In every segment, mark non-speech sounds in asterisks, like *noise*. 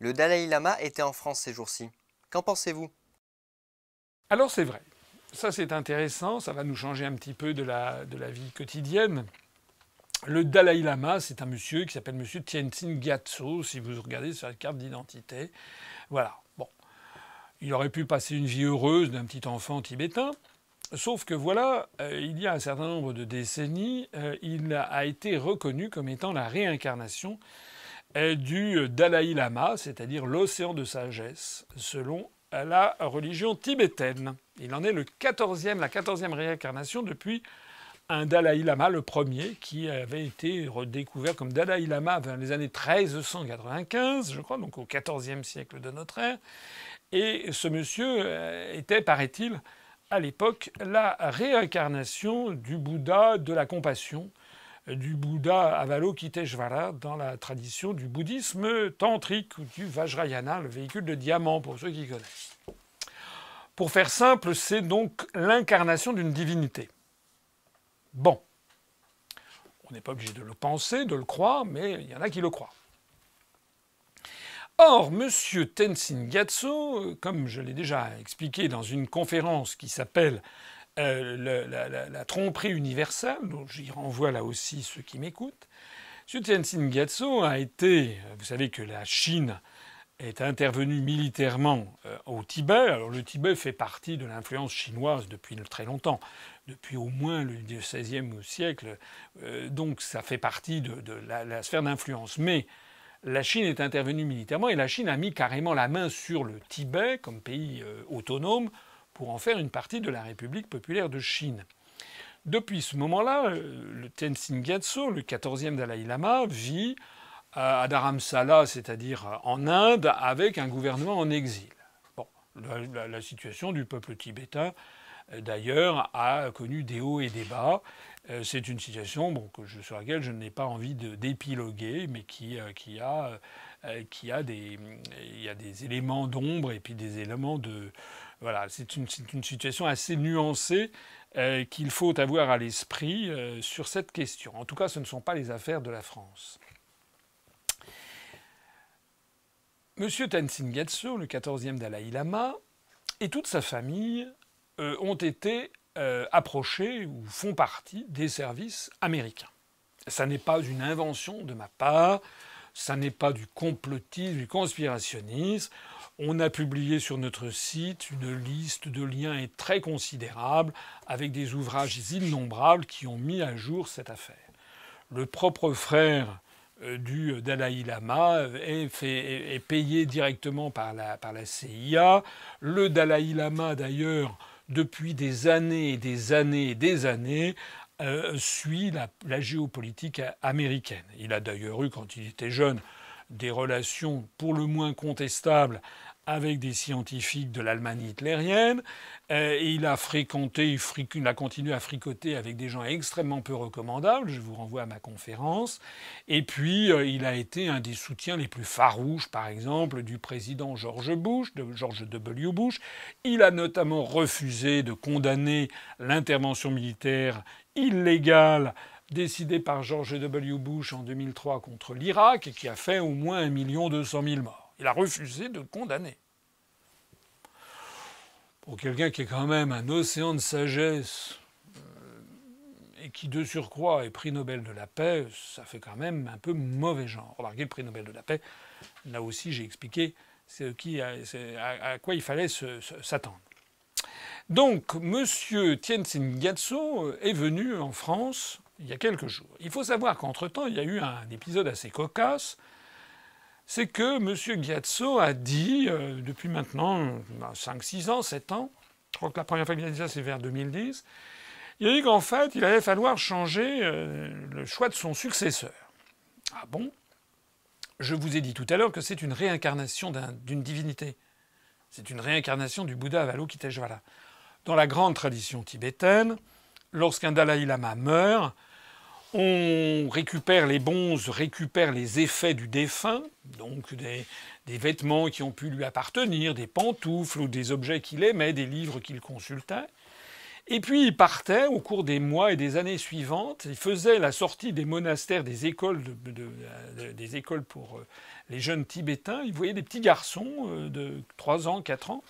Le Dalai Lama était en France ces jours-ci. Qu'en pensez-vous Alors c'est vrai. Ça c'est intéressant, ça va nous changer un petit peu de la, de la vie quotidienne. Le Dalai Lama, c'est un monsieur qui s'appelle monsieur Tenzin Gyatso, si vous regardez sur la carte d'identité. Voilà. Bon. Il aurait pu passer une vie heureuse d'un petit enfant tibétain. Sauf que voilà, euh, il y a un certain nombre de décennies, euh, il a été reconnu comme étant la réincarnation est du Dalai Lama, c'est-à-dire l'océan de sagesse, selon la religion tibétaine. Il en est le 14 la 14e réincarnation depuis un Dalai Lama, le premier, qui avait été redécouvert comme Dalai Lama vers les années 1395, je crois, donc au XIVe siècle de notre ère. Et ce monsieur euh, était, paraît-il, à l'époque, la réincarnation du Bouddha de la compassion, du Bouddha Avalokiteshvara dans la tradition du bouddhisme tantrique ou du Vajrayana, le véhicule de diamant pour ceux qui connaissent. Pour faire simple, c'est donc l'incarnation d'une divinité. Bon, on n'est pas obligé de le penser, de le croire, mais il y en a qui le croient. Or, M. Tenzin Gyatso, euh, comme je l'ai déjà expliqué dans une conférence qui s'appelle euh, la, tromperie universelle, dont j'y renvoie là aussi ceux qui m'écoutent. M. Tianxin Gyatso a été, vous savez que la Chine est intervenue militairement euh, au Tibet. Alors le Tibet fait partie de l'influence chinoise depuis très longtemps, depuis au moins le XVIe siècle, euh, donc ça fait partie de, la, sphère d'influence. Mais la Chine est intervenue militairement et la Chine a mis carrément la main sur le Tibet comme pays autonome pour en faire une partie de la République populaire de Chine. Depuis ce moment-là, euh, le Tenzin Gyatso, le 14e Dalai Lama, vit à Dharamsala, c'est-à-dire en Inde, avec un gouvernement en exil. Bon, la situation du peuple tibétain euh, d'ailleurs, a connu des hauts et des bas. Euh, c'est une situation bon, sur laquelle je n'ai pas envie d'épiloguer, mais qui, euh, a, des, éléments d'ombre et puis des éléments de... Voilà, c'est une, situation assez nuancée qu'il faut avoir à l'esprit sur cette question. En tout cas, ce ne sont pas les affaires de la France. Monsieur Tenzin Gyatso, le 14e Dalai Lama, et toute sa famille euh, ont été euh, approchés ou font partie des services américains. Ça n'est pas une invention de ma part, ça n'est pas du complotisme, du conspirationnisme. On a publié sur notre site une liste de liens très considérable avec des ouvrages innombrables qui ont mis à jour cette affaire. Le propre frère euh, du Dalai Lama est, est payé directement par la, par la CIA. Le Dalai Lama, d'ailleurs, depuis des années et des années et des années, euh, suit la, la, géopolitique américaine. Il a d'ailleurs eu, quand il était jeune, des relations pour le moins contestables avec des scientifiques de l'Allemagne hitlérienne. Euh, il a fréquenté, il, a continué à fricoter avec des gens extrêmement peu recommandables. Je vous renvoie à ma conférence. Et puis, euh, il a été un des soutiens les plus farouches, par exemple, du président George Bush, de George W. Bush. Il a notamment refusé de condamner l'intervention militaire illégale décidée par George W. Bush en 2003 contre l'Irak, qui a fait au moins 1,2 million de morts. Il a refusé de condamner. Pour quelqu'un qui est quand même un océan de sagesse euh, et qui de surcroît est prix Nobel de la paix, ça fait quand même un peu mauvais genre. Remarquez, le prix Nobel de la paix, là aussi j'ai expliqué à, quoi il fallait s'attendre. Donc, Monsieur tien euh, est venu en France il y a quelques jours. Il faut savoir qu'entre-temps, il y a eu un épisode assez cocasse c'est que M. Gyatso a dit, euh, depuis maintenant 5, bah, 6 ans, 7 ans, je crois que la première fois qu'il a dit ça, c'est vers 2010, il a dit qu'en fait, il allait falloir changer euh, le choix de son successeur. Ah bon Je vous ai dit tout à l'heure que c'est une réincarnation d'une divinité. C'est une réincarnation du Bouddha Avalokiteshvara. Dans la grande tradition tibétaine, lorsqu'un Dalai Lama meurt, on récupère les bonzes, récupère les effets du défunt, donc des, vêtements qui ont pu lui appartenir, des pantoufles ou des objets qu'il aimait, des livres qu'il consultait. Et puis il partait au cours des mois et des années suivantes. Il faisait la sortie des monastères, des écoles, des écoles pour euh, les jeunes tibétains. Il voyait des petits garçons euh, de 3 ans, 4 ans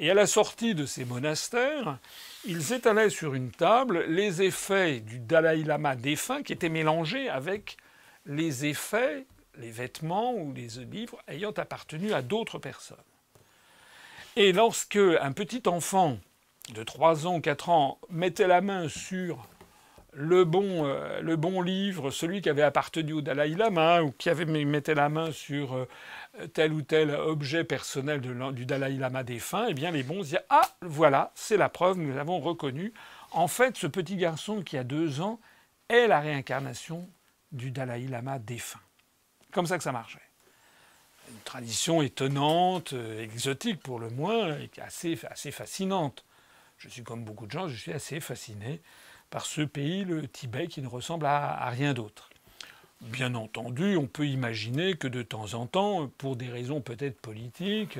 et à la sortie de ces monastères, ils étalaient sur une table les effets du Dalai Lama défunt qui étaient mélangés avec les effets, les vêtements ou les livres ayant appartenu à d'autres personnes. Et lorsque un petit enfant de 3 ans, 4 ans mettait la main sur euh, le bon, livre, celui qui avait appartenu au Dalai Lama ou qui avait mettait la main sur euh, tel ou tel objet personnel du Dalai Lama défunt, eh bien les bons disaient ah voilà c'est la preuve nous l'avons reconnu. En fait ce petit garçon qui a deux ans est la réincarnation du Dalai Lama défunt. Comme ça que ça marchait. Une tradition étonnante, euh, exotique pour le moins, et assez, assez fascinante. Je suis comme beaucoup de gens, je suis assez fasciné par ce pays, le Tibet, qui ne ressemble à, rien d'autre. Bien entendu, on peut imaginer que de temps en temps, pour des raisons peut-être politiques,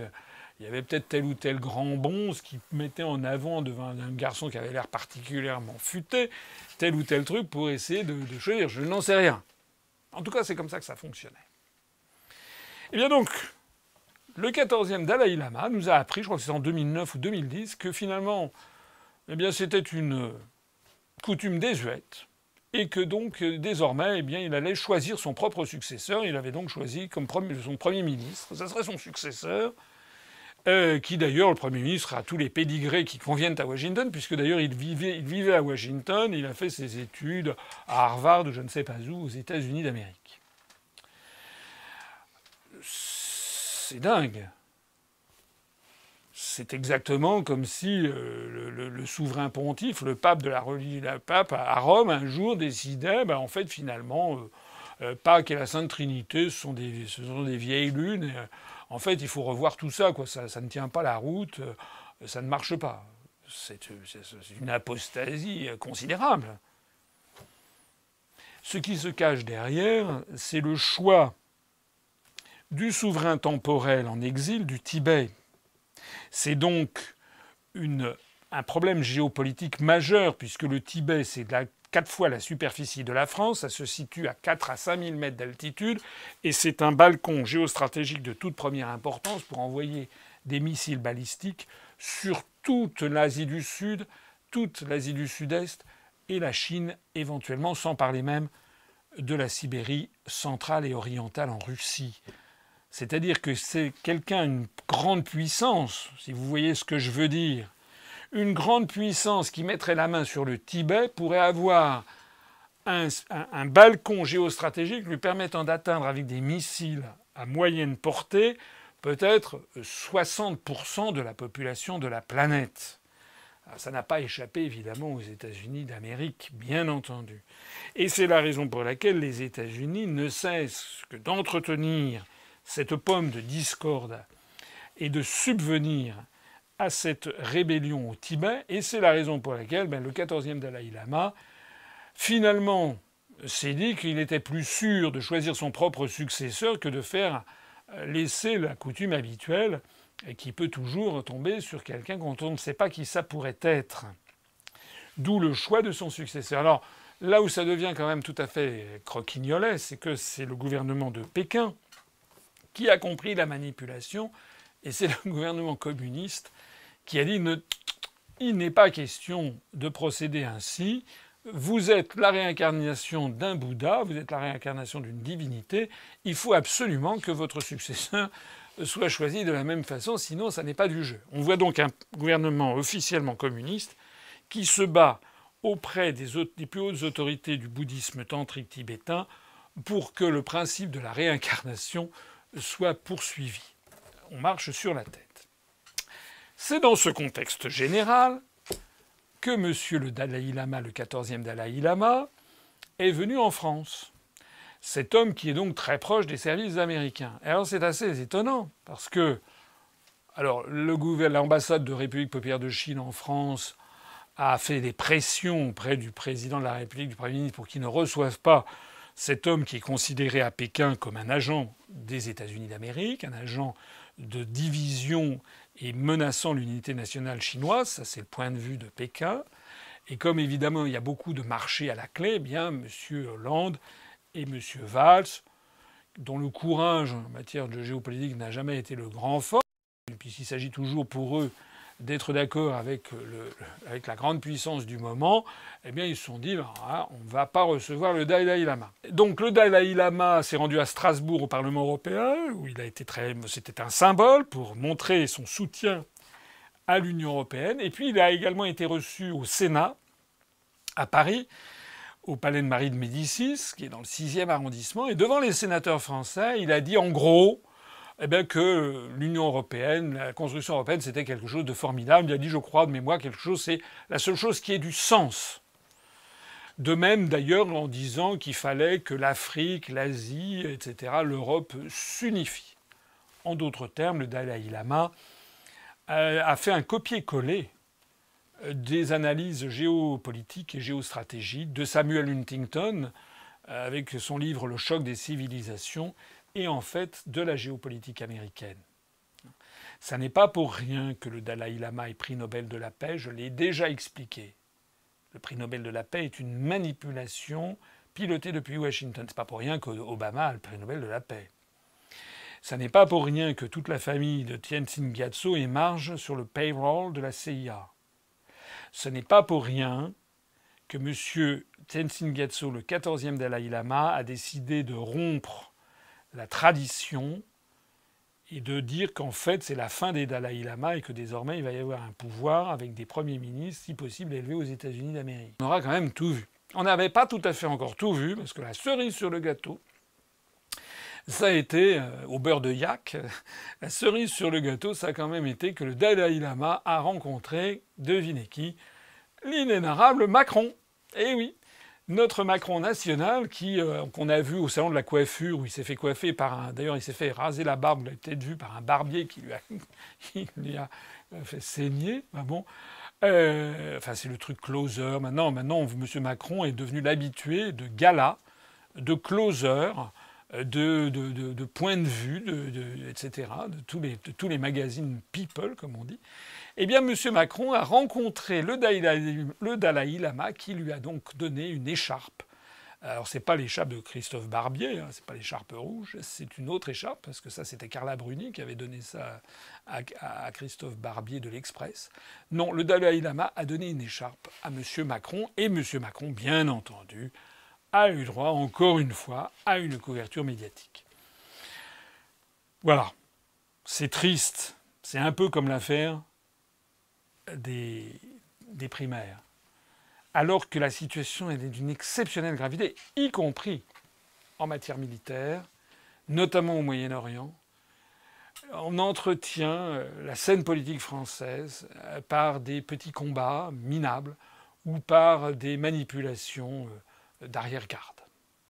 il y avait peut-être tel ou tel grand ce qui mettait en avant devant un garçon qui avait l'air particulièrement futé, tel ou tel truc pour essayer de, choisir. Je n'en sais rien. En tout cas, c'est comme ça que ça fonctionnait. Eh bien donc, le 14e Dalai Lama nous a appris, je crois que c'est en 2009 ou 2010, que finalement, eh bien c'était une coutume désuète et que donc euh, désormais, eh bien, il allait choisir son propre successeur. Il avait donc choisi comme son premier ministre. Ça serait son successeur, euh, qui d'ailleurs, le premier ministre a tous les pédigrés qui conviennent à Washington, puisque d'ailleurs il vivait, il vivait à Washington, il a fait ses études à Harvard ou je ne sais pas où, aux États-Unis d'Amérique. C'est dingue c'est exactement comme si euh, le, souverain pontife, le pape de la religion, le pape à Rome, un jour décidait, ben, en fait, finalement, euh, euh, Pâques et la Sainte Trinité, ce sont des, des vieilles lunes. en fait, il faut revoir tout ça, quoi. Ça, ne tient pas la route, ça ne marche pas. C'est une apostasie considérable. Ce qui se cache derrière, c'est le choix du souverain temporel en exil du Tibet c'est donc un problème géopolitique majeur, puisque le Tibet, c'est quatre fois la superficie de la France, ça se situe à 4 à 5 000 mètres d'altitude, et c'est un balcon géostratégique de toute première importance pour envoyer des missiles balistiques sur toute l'Asie du Sud, toute l'Asie du Sud-Est et la Chine éventuellement, sans parler même de la Sibérie centrale et orientale en Russie. C'est-à-dire que c'est quelqu'un, une grande puissance, si vous voyez ce que je veux dire, une grande puissance qui mettrait la main sur le Tibet pourrait avoir un, balcon géostratégique lui permettant d'atteindre avec des missiles à moyenne portée peut-être 60% de la population de la planète. Ah, ça n'a pas échappé évidemment aux États-Unis d'Amérique, bien entendu. Et c'est la raison pour laquelle les États-Unis ne cessent que d'entretenir cette pomme de discorde et de subvenir à cette rébellion au Tibet. Et c'est la raison pour laquelle ben, le 14e Dalai Lama, finalement, s'est dit qu'il était plus sûr de choisir son propre successeur que de faire laisser la coutume habituelle qui peut toujours tomber sur quelqu'un quand on ne sait pas qui ça pourrait être. D'où le choix de son successeur. Alors là où ça devient quand même tout à fait croquignolet, c'est que c'est le gouvernement de Pékin qui a compris la manipulation, et c'est *laughs* le gouvernement communiste qui a dit il n'est pas question de procéder ainsi. Vous êtes la réincarnation d'un Bouddha, vous êtes la réincarnation d'une divinité. Il faut absolument que votre successeur soit choisi de la même façon, sinon ça n'est pas du jeu. On voit donc un gouvernement officiellement communiste qui se bat auprès des, des plus hautes autorités du bouddhisme tantrique tibétain pour que le principe de la réincarnation soit poursuivi. On marche sur la tête. C'est dans ce contexte général que M. le Dalai Lama, le 14e Dalai Lama, est venu en France. Cet homme qui est donc très proche des services américains. alors c'est assez étonnant parce que alors l'ambassade de République populaire de Chine en France a fait des pressions auprès du président de la République, du Premier ministre, pour qu'il ne reçoive pas cet homme qui est considéré à Pékin comme un agent des États-Unis d'Amérique, un agent de division et menaçant l'unité nationale chinoise, ça c'est le point de vue de Pékin. Et comme évidemment il y a beaucoup de marchés à la clé, eh bien M. Hollande et M. Valls, dont le courage en matière de géopolitique n'a jamais été le grand fort, puisqu'il s'agit toujours pour eux d'être d'accord avec, le, avec la grande puissance du moment, eh bien ils se sont dit ben, ah, on ne va pas recevoir le Dalai Lama. Donc le Dalai Lama s'est rendu à Strasbourg au Parlement européen où il a été très c'était un symbole pour montrer son soutien à l'Union européenne et puis il a également été reçu au Sénat à Paris au Palais de Marie de Médicis qui est dans le 6e arrondissement et devant les sénateurs français, il a dit en gros eh que l'Union européenne, la construction européenne, c'était quelque chose de formidable. Il a dit, je crois, de mémoire, quelque chose, c'est la seule chose qui ait du sens. De même, d'ailleurs, en disant qu'il fallait que l'Afrique, l'Asie, etc., l'Europe s'unifie. En d'autres termes, le Dalai Lama euh, a fait un copier-coller euh, des analyses géopolitiques et géostratégiques de Samuel Huntington euh, avec son livre Le choc des civilisations et en fait de la géopolitique américaine. Ça n'est pas pour rien que le Dalai Lama est prix Nobel de la paix, je l'ai déjà expliqué. Le prix Nobel de la paix est une manipulation pilotée depuis Washington. C'est pas pour rien qu'Obama a le prix Nobel de la paix. Ça n'est pas pour rien que toute la famille de Tenzin Gyatso marge sur le payroll de la CIA. Ce n'est pas pour rien que M. Tenzin Gyatso, le 14e Dalai Lama, a décidé de rompre la tradition et de dire qu'en fait c'est la fin des Dalai Lama et que désormais il va y avoir un pouvoir avec des premiers ministres, si possible élevés aux États-Unis d'Amérique. On aura quand même tout vu. On n'avait pas tout à fait encore tout vu, parce que la cerise sur le gâteau, ça a été, euh, au beurre de yak, *laughs* la cerise sur le gâteau, ça a quand même été que le Dalai Lama a rencontré, devinez qui, l'inénarrable Macron. Eh oui, notre Macron national, qui euh, qu'on a vu au salon de la coiffure, où il s'est fait coiffer par un. D'ailleurs, il s'est fait raser la barbe. Vous l'avez peut-être vu par un barbier qui lui a, *laughs* lui a euh, fait saigner. bon. Euh, enfin, c'est le truc closer. Maintenant, maintenant, M. Macron est devenu l'habitué de galas, de closer, de, de, de, points de vue, etc., de tous, les, de tous les magazines people, comme on dit. Eh bien, M. Macron a rencontré le Dalai, Lama qui lui a donc donné une écharpe alors c'est pas l'écharpe de Christophe Barbier, ce hein, c'est pas l'écharpe rouge, c'est une autre écharpe parce que ça c'était Carla Bruni qui avait donné ça à, Christophe Barbier de l'Express. Non, le Dalai Lama a donné une écharpe à M. Macron et M. Macron, bien entendu, a eu droit encore une fois à une couverture médiatique. Voilà, c'est triste, c'est un peu comme l'affaire des, primaires, alors que la situation est d'une exceptionnelle gravité, y compris en matière militaire, notamment au Moyen-Orient, on entretient euh, la scène politique française euh, par des petits combats minables ou par des manipulations euh, d'arrière-garde.